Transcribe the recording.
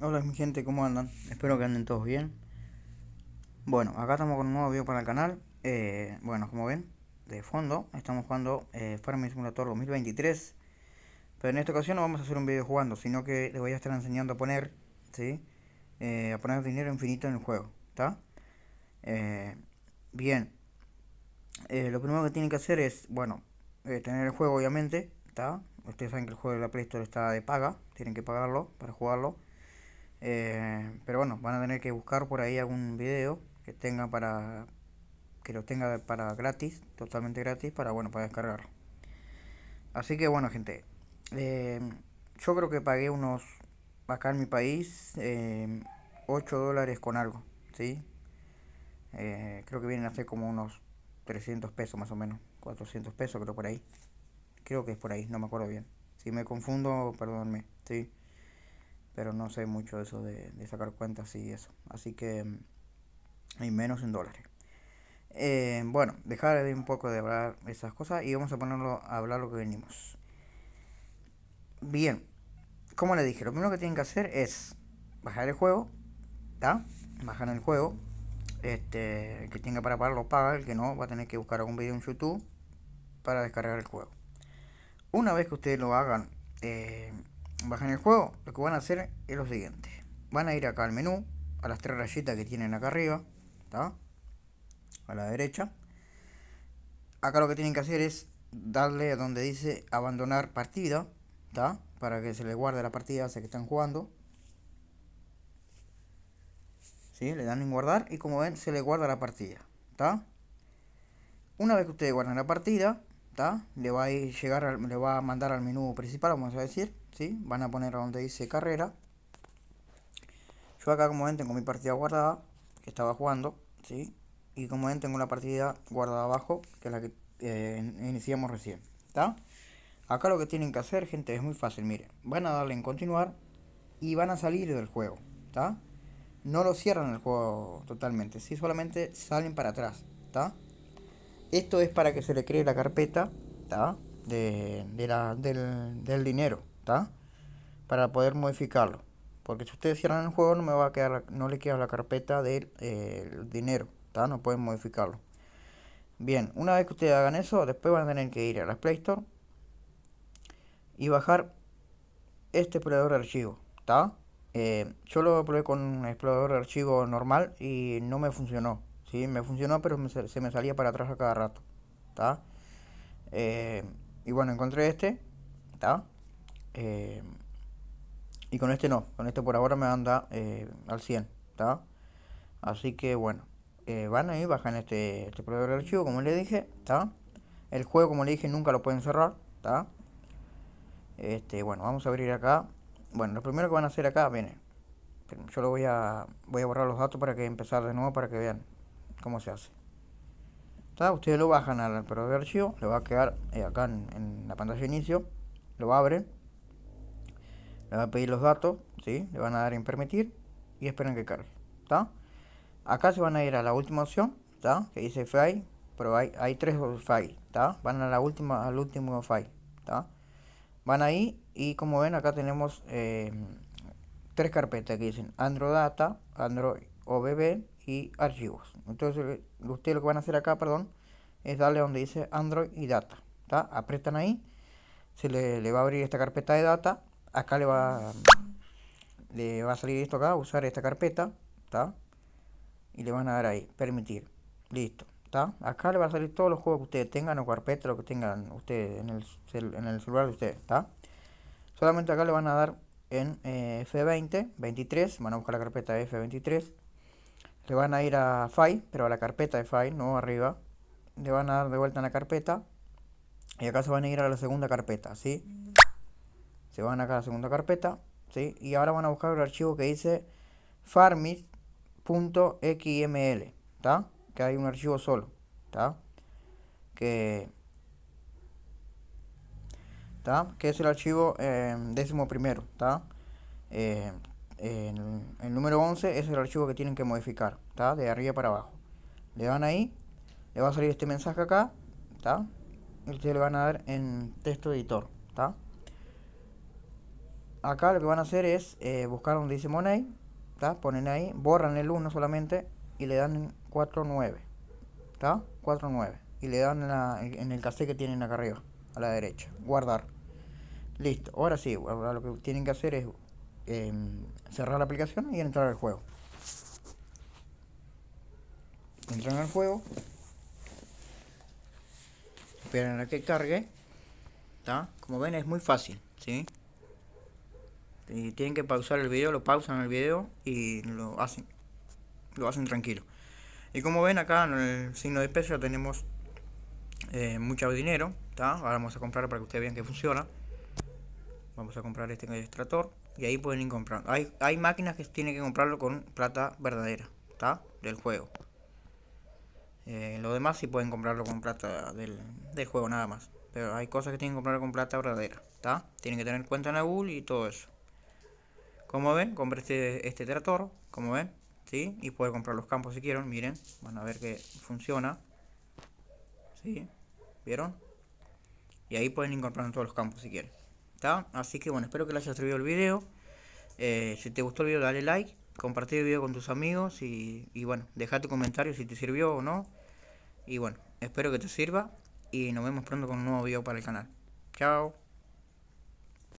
Hola mi gente, ¿cómo andan? Espero que anden todos bien. Bueno, acá estamos con un nuevo video para el canal. Eh, bueno, como ven, de fondo, estamos jugando eh, Farming Simulator 2023. Pero en esta ocasión no vamos a hacer un video jugando, sino que les voy a estar enseñando a poner, ¿sí? Eh, a poner dinero infinito en el juego, ¿está? Eh, bien. lo primero que tienen que hacer es, bueno, tener el juego obviamente, ¿está? Ustedes saben que el juego de la Play Store está de paga, tienen que pagarlo para jugarlo. Eh, pero bueno, van a tener que buscar por ahí algún video que tenga para que lo tenga para gratis, totalmente gratis, para bueno, para descargarlo. Así que bueno, gente, eh, yo creo que pagué unos acá en mi país 8 eh, dólares con algo, ¿sí? creo que vienen a ser como unos 300 pesos más o menos, 400 pesos creo por ahí. Creo que es por ahí, no me acuerdo bien. Si me confundo, perdónme, ¿sí? pero no sé mucho eso de, sacar cuentas y eso. Así que, hay mm, menos en dólares. Eh, bueno, dejar de un poco de hablar esas cosas y vamos a ponerlo a hablar lo que venimos. Bien, como le dije, lo primero que tienen que hacer es bajar el juego, ¿está? Bajar el juego. Este, el que tenga para pagar lo paga, el que no va a tener que buscar algún vídeo en YouTube para descargar el juego. Una vez que ustedes lo hagan, eh, bajan el juego, lo que van a hacer es lo siguiente. Van a ir acá al menú, a las tres rayitas que tienen acá arriba, a la derecha. Acá lo que tienen que hacer es darle a donde dice abandonar partida, está para que se le guarde la partida hacia que están jugando. ¿Sí? Le dan en guardar y como ven se le guarda la partida. está Una vez que ustedes guardan la partida, le va a llegar le va a mandar al menú principal, vamos a decir, Van a poner donde dice carrera. Yo acá como ven tengo mi partida guardada, que estaba jugando, ¿sí? Y como ven tengo la partida guardada abajo, que es la que eh, iniciamos recién, ¿está? Acá lo que tienen que hacer, gente, es muy fácil, miren. Van a darle en continuar y van a salir del juego, ¿está? No lo cierran el juego totalmente, sí, solamente salen para atrás, ¿está? Esto es para que se le cree la carpeta, del dinero, para poder modificarlo. Porque si ustedes cierran el juego no me va a quedar, no le queda la carpeta del eh, dinero, No pueden modificarlo. Bien, una vez que ustedes hagan eso, después van a tener que ir a la Play Store y bajar este explorador de archivo, eh, yo lo probé con un explorador de archivo normal y no me funcionó, ¿sí? Me funcionó, pero se me salía para atrás a cada rato, eh, y bueno, encontré este, eh, y con este no, con este por ahora me anda eh, al 100, ¿está? Así que bueno, eh, van ahí, bajan este, este proveedor de archivo, como les dije, ¿está? El juego, como le dije, nunca lo pueden cerrar, ¿está? Este, bueno, vamos a abrir acá. Bueno, lo primero que van a hacer acá, viene. Yo lo voy a, voy a borrar los datos para que empezar de nuevo para que vean cómo se hace. Ustedes lo bajan al proveedor de archivo, Lo va a quedar acá en, en la pantalla de inicio, lo abren le van a pedir los datos, ¿sí? le van a dar en permitir y esperan que cargue. está Acá se van a ir a la última opción que dice file, pero hay, hay tres files. Van a la última, al último file. Van ahí y como ven acá tenemos eh, tres carpetas que dicen Android Data, Android OBB y archivos. Entonces ustedes lo que van a hacer acá, perdón, es darle donde dice Android y Data. ¿tá? Apretan ahí, se le, le va a abrir esta carpeta de data acá le va, le va a salir esto acá, usar esta carpeta, ¿está? Y le van a dar ahí, permitir, listo, ¿está? Acá le va a salir todos los juegos que ustedes tengan o carpeta, lo que tengan ustedes en el, en el celular de ustedes, ¿está? Solamente acá le van a dar en eh, F20, 23, van a buscar la carpeta F23, le van a ir a File, pero a la carpeta de File, no arriba, le van a dar de vuelta en la carpeta, y acá se van a ir a la segunda carpeta, ¿sí? Se van acá a la segunda carpeta, Y ahora van a buscar el archivo que dice farmit.xml, ¿está? Que hay un archivo solo, Que, que es el archivo em, décimo primero, ¿está? el, eh, número 11 es el archivo que tienen que modificar, ¿está? De arriba para abajo. Le van ahí, le va a salir este mensaje acá, Y ustedes le van a dar en texto editor, ¿está? acá lo que van a hacer es eh, buscar donde dice Money, ponen ahí, borran el 1 solamente y le dan 4, 49, 49 y le dan en, el cassé que tienen acá arriba, a la derecha, guardar. Listo, ahora sí, ahora lo que tienen que hacer es em, cerrar la aplicación y entrar al juego. Entran al juego, esperan a que cargue, Como ven es muy fácil, ¿sí? Este, y tienen que pausar el video, lo pausan el video y lo hacen. Lo hacen tranquilo. Y como ven acá en el signo de peso tenemos eh, mucho dinero. Ahora vamos a comprar para que ustedes vean que funciona. Vamos a comprar este extractor. Y ahí pueden ir comprando. Hay, hay máquinas que tienen que comprarlo con plata verdadera. está Del juego. Eh, lo demás si pueden comprarlo con plata del, juego nada más. Pero hay cosas que tienen que comprar con plata verdadera. está Tienen que tener cuenta en la Google y todo eso. Como ven, compré este, este, trator, como ven, ¿sí? Y puedo comprar los campos si quieren, miren, van a ver que funciona. ¿Sí? ¿Vieron? Y ahí pueden incorporar todos los campos si quieren. ¿Está? Así que bueno, espero que les haya servido el video. Eh, si te gustó el video, dale like, comparte el video con tus amigos y, bueno, deja tu comentario si te sirvió o no. Y bueno, espero que te sirva y nos vemos pronto con un nuevo video para el canal. Chao.